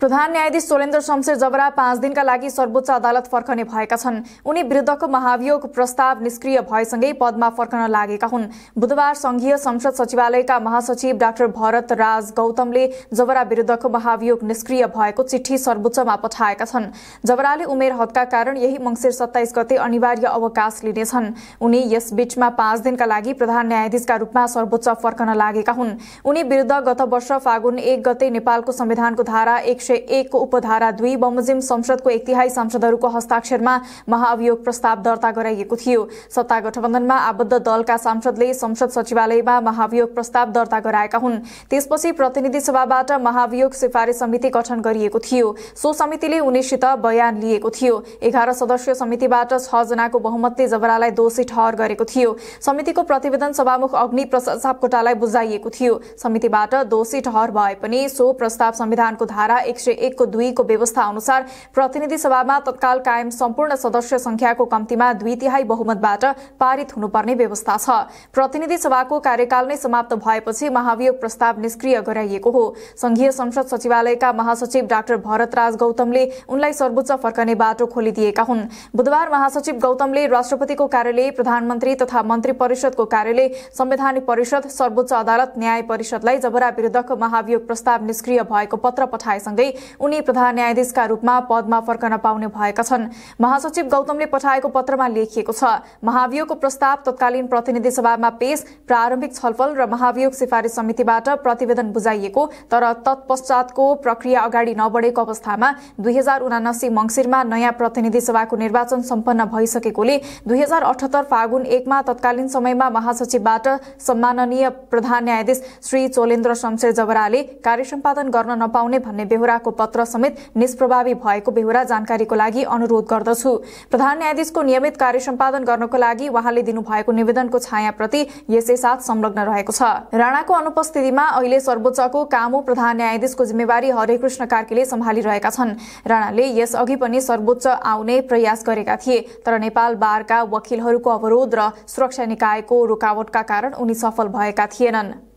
प्रधान न्यायाधीश सोलेन्द्र शमशेर जबरा पाँच दिनका लागि सर्वोच्च अदालत फर्कने भएका छन् उनी विरुद्धको महाभियोग प्रस्ताव निष्क्रिय भएसँगै पदमा फर्कन लागेका हुन् बुधबार संघीय संसद सचिवालयका महासचिव डाक्टर भरत राज गौतमले जबरा विरुद्धको महाभियोग निष्क्रिय भएको चिठी सर्वोच्चमा पठाएका छन् जबराले उमेर हदका कारण यही मङ्सिर सत्ताइस गते अनिवार्य अवकाश लिनेछन् उनी यस बीचमा पाँच दिनका लागि प्रधान न्यायाधीशका रूपमा सर्वोच्च फर्कन लागेका हुन् उनी विरुद्ध गत वर्ष फागुन एक गते नेपालको संविधानको धारा एक सय एकको उपधारा दुई बमोजिम संसदको एक तिहाई सांसदहरूको हस्ताक्षरमा महाअभियोग प्रस्ताव दर्ता गराइएको थियो सत्ता गठबन्धनमा आबद्ध दलका सांसदले संसद सचिवालयमा महाभियोग प्रस्ताव दर्ता गराएका हुन् त्यसपछि प्रतिनिधि सभाबाट महाभियोग सिफारिस समिति गठन गरिएको थियो सो समितिले उनीसित बयान लिएको थियो एघार सदस्यीय समितिबाट छ जनाको बहुमतले जबरालाई दोषी ठहर गरेको थियो समितिको प्रतिवेदन सभामुख अग्नि प्रसाद सापकोटालाई बुझाइएको थियो समितिबाट दोषी ठहर भए पनि सो प्रस्ताव संविधानको धारा एक एक को एकको दुईको व्यवस्था अनुसार प्रतिनिधि सभामा तत्काल कायम सम्पूर्ण सदस्य संख्याको कम्तीमा दुई तिहाई बहुमतबाट पारित हुनुपर्ने व्यवस्था छ प्रतिनिधि सभाको कार्यकाल नै समाप्त भएपछि महाभियोग प्रस्ताव निष्क्रिय गराइएको हो संघीय संसद सचिवालयका महासचिव डाक्टर भरतराज गौतमले उनलाई सर्वोच्च फर्कने बाटो खोलिदिएका हुन् बुधबार महासचिव गौतमले राष्ट्रपतिको कार्यालय प्रधानमन्त्री तथा मन्त्री परिषदको कार्यालय संवैधानिक परिषद सर्वोच्च अदालत न्याय परिषदलाई जबरा विरूद्धको महाभियोग प्रस्ताव निष्क्रिय भएको पत्र पठाएसँगै उनी प्रधान न्यायाधीशका रूपमा पदमा फर्कन पाउने भएका छन् महासचिव गौतमले पठाएको पत्रमा लेखिएको छ महाभियोगको प्रस्ताव तत्कालीन प्रतिनिधि सभामा पेश प्रारम्भिक छलफल र महाभियोग सिफारिस समितिबाट प्रतिवेदन बुझाइएको तर तत्पश्चातको प्रक्रिया अगाडि नबढेको अवस्थामा दुई हजार उनासी मंगिरमा नयाँ प्रतिनिधि सभाको निर्वाचन सम्पन्न भइसकेकोले दुई हजार अठहत्तर फागुन एकमा तत्कालीन समयमा महासचिवबाट सम्माननीय प्रधान न्यायाधीश श्री चोलेन्द्र शमशेर जबराले कार्य सम्पादन गर्न नपाउने भन्ने बेहोरा बेहोराको पत्र समेत निष्प्रभावी भएको बेहोरा जानकारीको लागि अनुरोध गर्दछु प्रधान न्यायाधीशको नियमित कार्य सम्पादन गर्नको लागि उहाँले दिनुभएको निवेदनको छायाप्रति यसै साथ संलग्न रहेको छ राणाको अनुपस्थितिमा अहिले सर्वोच्चको कामो प्रधान न्यायाधीशको जिम्मेवारी हरेकृष्ण कार्कीले सम्हालिरहेका छन् राणाले यस अघि पनि सर्वोच्च आउने प्रयास गरेका थिए तर नेपाल बारका वकिलहरूको अवरोध र सुरक्षा निकायको रोकावटका कारण उनी सफल भएका थिएनन्